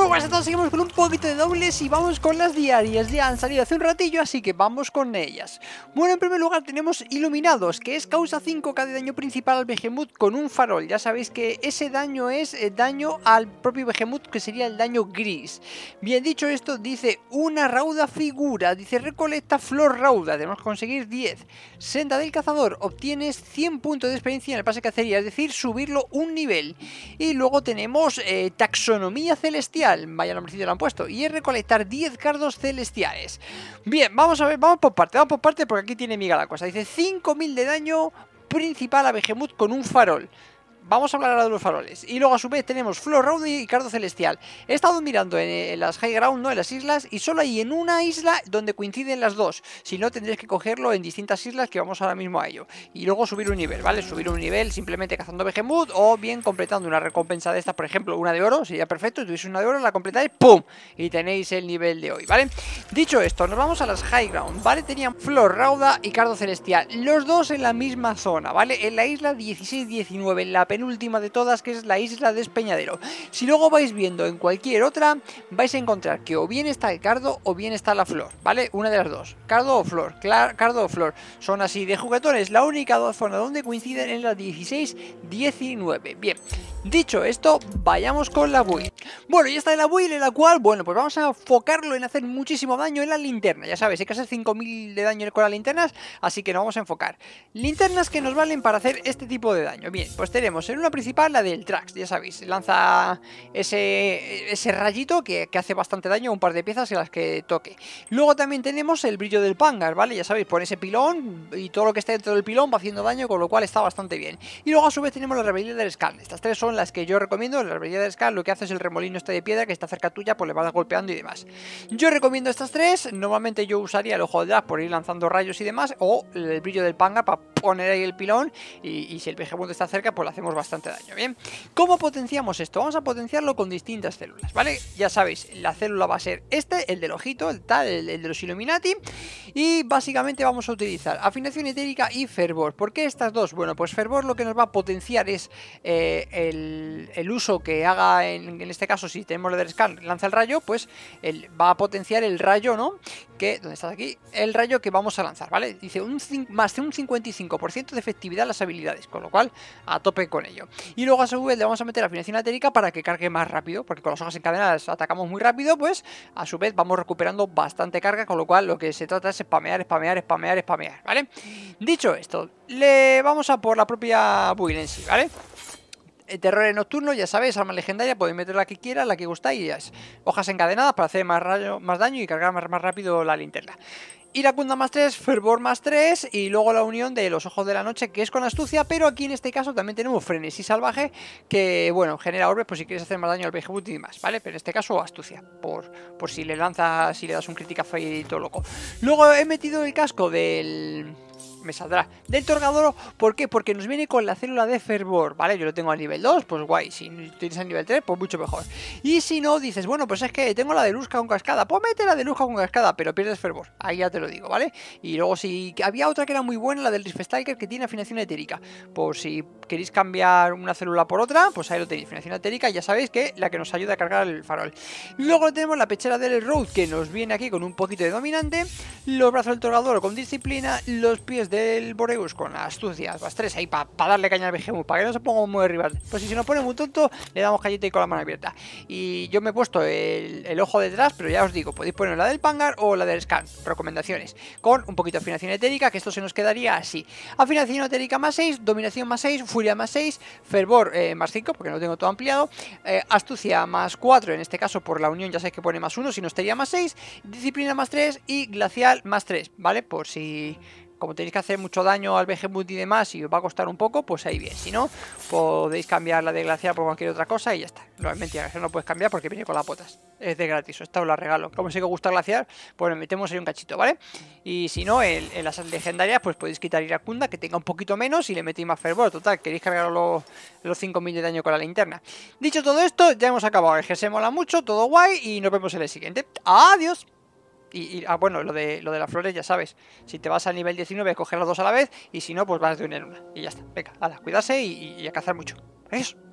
Bueno, pues a todos, seguimos con un poquito de dobles y vamos con las diarias, ya han salido hace un ratillo, así que vamos con ellas. Bueno, en primer lugar tenemos Iluminados, que es causa 5k de daño principal al Behemoth con un farol, ya sabéis que ese daño es eh, daño al propio Behemoth, que sería el daño gris. Bien dicho esto, dice una rauda figura, dice recolecta flor rauda, tenemos que conseguir 10. Senda del cazador, obtienes 100 puntos de experiencia en el pase cacería, es decir, subirlo un nivel. Y luego tenemos eh, Taxonomía Celestial, celestial, vaya nombrecillo lo han puesto, y es recolectar 10 cardos celestiales. Bien, vamos a ver, vamos por parte, vamos por parte porque aquí tiene miga la cosa. Dice 5.000 de daño principal a Behemoth con un farol vamos a hablar ahora de los faroles. Y luego a su vez tenemos Flor rauda y Cardo Celestial. He estado mirando en, las High Ground, no en las islas, y solo hay en una isla donde coinciden las dos. Si no, tendréis que cogerlo en distintas islas que vamos ahora mismo a ello. Y luego subir un nivel, ¿vale? Subir un nivel simplemente cazando Behemoth o bien completando una recompensa de estas, por ejemplo, una de oro, sería perfecto. Si tuviese una de oro, la completáis, ¡pum! Y tenéis el nivel de hoy, ¿vale? Dicho esto, nos vamos a las High Ground, ¿vale? Tenían Flor Rauda y Cardo Celestial, los dos en la misma zona, ¿vale? En la isla 16-19, en la penúltima de todas, que es la isla de Espeñadero. Si luego vais viendo en cualquier otra, vais a encontrar que o bien está el cardo o bien está la flor, ¿vale? Una de las dos, cardo o flor, cardo o flor. Son así de jugadores la única zona donde coinciden es la 16-19. Bien. Dicho esto, vayamos con la build. Bueno, y está de la build en la cual, bueno, pues vamos a enfocarlo en hacer muchísimo daño en la linterna. Ya sabes, hay que hacer 5000 de daño con las linternas, así que nos vamos a enfocar. Linternas que nos valen para hacer este tipo de daño. Bien, pues tenemos en una principal la del Trax, ya sabéis, lanza ese, ese rayito que, hace bastante daño a un par de piezas en las que toque. Luego también tenemos el brillo del Pangar, ¿vale? Ya sabéis, pone ese pilón y todo lo que está dentro del pilón va haciendo daño, con lo cual está bastante bien. Y luego a su vez tenemos la rebelión del Scan. Estas tres son las que yo recomiendo, la variedades de Scar lo que hace es el remolino este de piedra que está cerca tuya, pues le vas golpeando y demás. Yo recomiendo estas tres, normalmente yo usaría el ojo de drag por ir lanzando rayos y demás, o el brillo del panga para poner ahí el pilón, y, si el vejemundo está cerca, pues le hacemos bastante daño, ¿bien? ¿Cómo potenciamos esto? Vamos a potenciarlo con distintas células, ¿vale? Ya sabéis, la célula va a ser este, el del ojito, el tal, el, de los Illuminati, y básicamente vamos a utilizar afinación etérica y fervor. ¿Por qué estas dos? Bueno, pues fervor lo que nos va a potenciar es eh, el el, uso que haga, en, este caso, si tenemos Leather Scan, lanza el rayo, pues va a potenciar el rayo, ¿no? Que, ¿dónde estás aquí? El rayo que vamos a lanzar, ¿vale? Dice un más de un 55% de efectividad las habilidades, con lo cual, a tope con ello. Y luego a su vez le vamos a meter afinación atérica para que cargue más rápido, porque con las hojas encadenadas atacamos muy rápido, pues a su vez vamos recuperando bastante carga, con lo cual lo que se trata es spamear, spamear, spamear, spamear, ¿vale? Dicho esto, le vamos a por la propia build en ¿vale? Eh, terror nocturno ya sabéis, arma legendaria, podéis meter la que quiera, la que gustáis. Hojas encadenadas para hacer más, rayo, más daño y cargar más, rápido la linterna. Iracunda más 3, Fervor más 3 y luego la unión de los Ojos de la Noche que es con astucia, pero aquí en este caso también tenemos Frenesí Salvaje que, bueno, genera orbes por si quieres hacer más daño al Behemoth y demás, ¿vale? Pero en este caso astucia, por, por si le lanzas, si le das un crítica fail y todo loco. Luego he metido el casco del me saldrá. Del torgador ¿por qué? Porque nos viene con la célula de fervor, ¿vale? Yo lo tengo a nivel 2, pues guay. Si tienes a nivel 3, pues mucho mejor. Y si no, dices, bueno, pues es que tengo la de Luzca con cascada. Pues mete la de Luzca con cascada, pero pierdes fervor. Ahí ya te lo digo, ¿vale? Y luego si había otra que era muy buena, la del striker que tiene afinación etérica. Por pues si queréis cambiar una célula por otra, pues ahí lo tenéis. Afinación etérica, ya sabéis que la que nos ayuda a cargar el farol. Luego tenemos la pechera del Road, que nos viene aquí con un poquito de dominante. Los brazos del torgador con disciplina. Los pies del Boreus con astucia astucias, las tres ahí para darle caña al Behemoth, para que no se ponga muy rival. Pues si se nos pone muy tonto, le damos callita y con la mano abierta. Y yo me he puesto el, ojo detrás, pero ya os digo, podéis poner la del Pangar o la del Scan, recomendaciones. Con un poquito de afinación etérica, que esto se nos quedaría así. Afinación etérica más 6, dominación más 6, furia más 6, fervor eh, más 5, porque no tengo todo ampliado, eh, astucia más 4, en este caso por la unión ya sé que pone más 1, si no estaría más 6, disciplina más 3 y glacial más 3, ¿vale? Por si como tenéis que hacer mucho daño al Behemoth y demás y os va a costar un poco, pues ahí bien. Si no, podéis cambiar la de glaciar por cualquier otra cosa y ya está. No es mentira, no puedes cambiar porque viene con las botas. Es de gratis, esta os la regalo. Como sé que os gusta glaciar, pues le metemos ahí un cachito, ¿vale? Y si no, en, las legendarias, pues podéis quitar Iracunda, que tenga un poquito menos y le metéis más fervor. Total, queréis cargaros los, los 5.000 de daño con la linterna. Dicho todo esto, ya hemos acabado. El se mola mucho, todo guay y nos vemos en el siguiente. ¡Adiós! Y, ah, bueno, lo de, lo de las flores ya sabes. Si te vas al nivel 19, coger las dos a la vez. Y si no, pues vas de una una. Y ya está. Venga, a cuidarse y, a cazar mucho. es